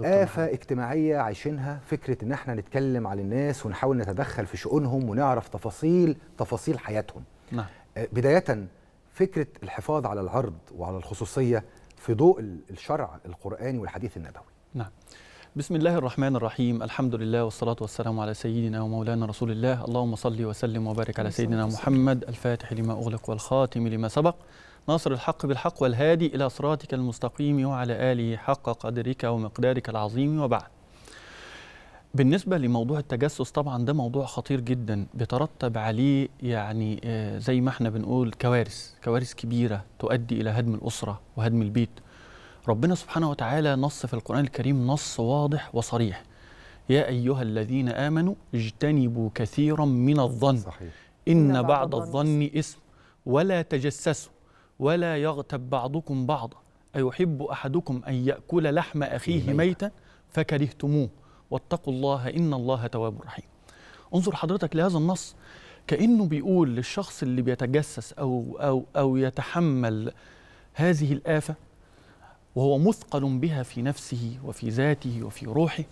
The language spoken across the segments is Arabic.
آفة اجتماعية عايشينها فكرة إن احنا نتكلم على الناس ونحاول نتدخل في شؤونهم ونعرف تفاصيل تفاصيل حياتهم نعم. آه، بداية فكرة الحفاظ على العرض وعلى الخصوصية في ضوء الشرع القرآني والحديث النبوي نعم بسم الله الرحمن الرحيم الحمد لله والصلاة والسلام على سيدنا ومولانا رسول الله اللهم صل وسلم وبارك على سيدنا محمد الفاتح لما أغلق والخاتم لما سبق ناصر الحق بالحق والهادي إلى صراطك المستقيم وعلى آله حق قدرك ومقدارك العظيم وبعد بالنسبة لموضوع التجسس طبعا ده موضوع خطير جدا بيترتب عليه يعني آه، زي ما احنا بنقول كوارث كوارث كبيرة تؤدي إلى هدم الأسرة وهدم البيت ربنا سبحانه وتعالى نص في القرآن الكريم نص واضح وصريح يا أيها الذين آمنوا اجتنبوا كثيرا من الظن صحيح. إن بعض الظن إثم ولا تجسسوا ولا يغتب بعضكم بعضا أيحب أحدكم أن يأكل لحم أخيه ميتا فكرهتموه واتقوا الله إن الله تواب رحيم انظر حضرتك لهذا النص كأنه بيقول للشخص اللي بيتجسس أو, أو, أو يتحمل هذه الآفة وهو مثقل بها في نفسه وفي ذاته وفي روحه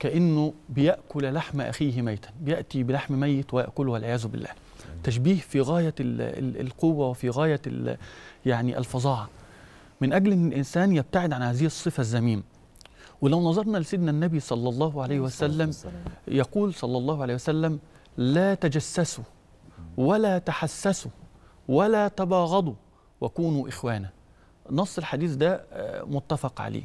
كأنه بيأكل لحم أخيه ميتا بيأتي بلحم ميت ويأكله والعياذ بالله تشبيه في غايه القوه وفي غايه يعني الفظاعه من اجل ان الانسان يبتعد عن هذه الصفه الذميمه ولو نظرنا لسيدنا النبي صلى الله عليه وسلم يقول صلى الله عليه وسلم لا تجسسوا ولا تحسسوا ولا تباغضوا وكونوا إخوانا نص الحديث ده آه، متفق عليه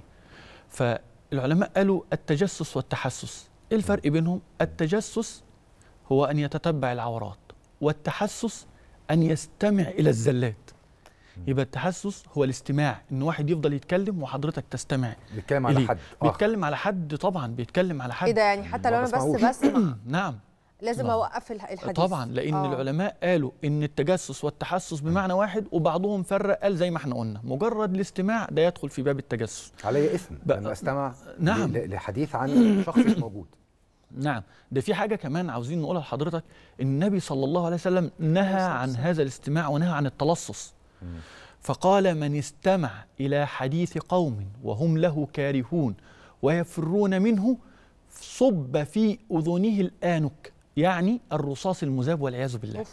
فالعلماء قالوا التجسس والتحسس إيه الفرق بينهم التجسس هو أن يتتبع العورات والتحسس أن يستمع إلى الزلات يبقى التحسس هو الاستماع ان واحد يفضل يتكلم وحضرتك تستمع بيتكلم على حد آه. بيتكلم على حد طبعا بيتكلم على حد ايه ده يعني حتى لو انا بس بسمع نعم لازم لا. نعم. اوقف الحديث طبعا لان آه. العلماء قالوا ان التجسس والتحسس بمعنى واحد وبعضهم فرق قال زي ما احنا قلنا مجرد الاستماع ده يدخل في باب التجسس علي اثم لما استمع نعم. لحديث عن شخص مش موجود نعم ده في حاجة كمان عاوزين نقولها لحضرتك النبي صلى الله عليه وسلم نهى عن هذا الاستماع ونهى عن التلصص فقال من استمع إلى حديث قوم وهم له كارهون ويفرون منه صب في أذنه الآنك يعني الرصاص المذاب والعياذ بالله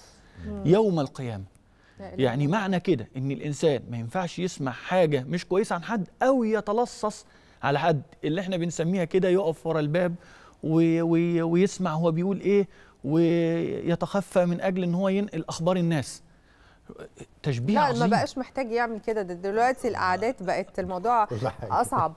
يوم القيامة يعني معنى كده ان الانسان ما ينفعش يسمع حاجه مش كويسه عن حد او يتلصص على حد اللي احنا بنسميها كده يقف ورا الباب ويسمع هو بيقول ايه ويتخفى من اجل ان هو ينقل اخبار الناس تشبيه لا عظيم. ما بقاش محتاج يعمل كده دلوقتي الاعداد بقت الموضوع اصعب